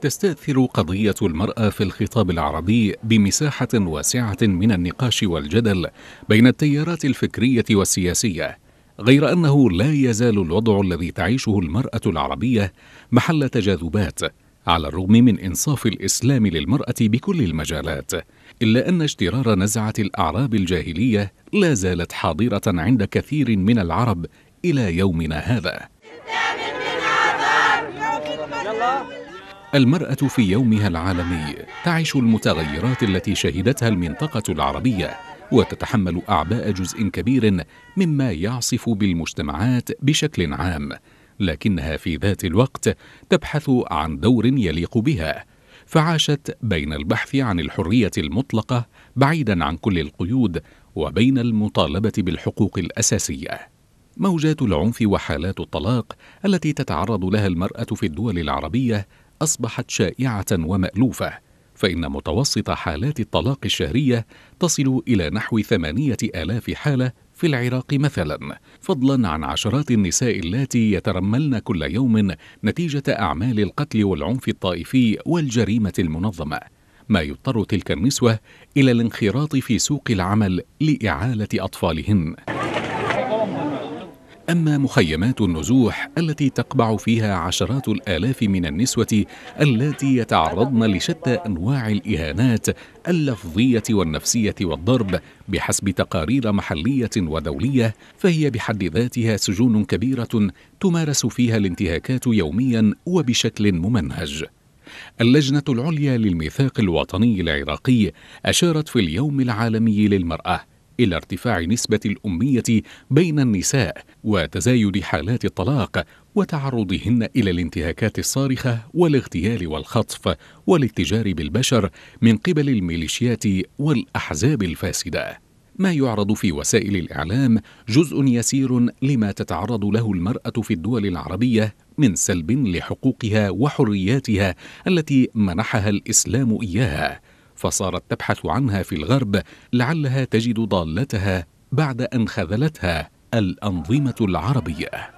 تستأثر قضية المرأة في الخطاب العربي بمساحة واسعة من النقاش والجدل بين التيارات الفكرية والسياسية، غير أنه لا يزال الوضع الذي تعيشه المرأة العربية محل تجاذبات، على الرغم من إنصاف الإسلام للمرأة بكل المجالات، إلا أن اجترار نزعة الأعراب الجاهلية لا زالت حاضرة عند كثير من العرب إلى يومنا هذا. المرأة في يومها العالمي تعيش المتغيرات التي شهدتها المنطقة العربية وتتحمل أعباء جزء كبير مما يعصف بالمجتمعات بشكل عام، لكنها في ذات الوقت تبحث عن دور يليق بها، فعاشت بين البحث عن الحرية المطلقة بعيدا عن كل القيود وبين المطالبة بالحقوق الأساسية. موجات العنف وحالات الطلاق التي تتعرض لها المرأة في الدول العربية أصبحت شائعة ومألوفة فإن متوسط حالات الطلاق الشهرية تصل إلى نحو ثمانية آلاف حالة في العراق مثلا فضلا عن عشرات النساء اللاتي يترملن كل يوم نتيجة أعمال القتل والعنف الطائفي والجريمة المنظمة ما يضطر تلك النسوة إلى الانخراط في سوق العمل لإعالة أطفالهن أما مخيمات النزوح التي تقبع فيها عشرات الآلاف من النسوة التي يتعرضن لشتى أنواع الإهانات اللفظية والنفسية والضرب بحسب تقارير محلية ودولية فهي بحد ذاتها سجون كبيرة تمارس فيها الانتهاكات يوميا وبشكل ممنهج اللجنة العليا للميثاق الوطني العراقي أشارت في اليوم العالمي للمرأة إلى ارتفاع نسبة الأمية بين النساء وتزايد حالات الطلاق وتعرضهن إلى الانتهاكات الصارخة والاغتيال والخطف والاتجار بالبشر من قبل الميليشيات والأحزاب الفاسدة. ما يعرض في وسائل الإعلام جزء يسير لما تتعرض له المرأة في الدول العربية من سلب لحقوقها وحرياتها التي منحها الإسلام إياها فصارت تبحث عنها في الغرب لعلها تجد ضالتها بعد ان خذلتها الانظمه العربيه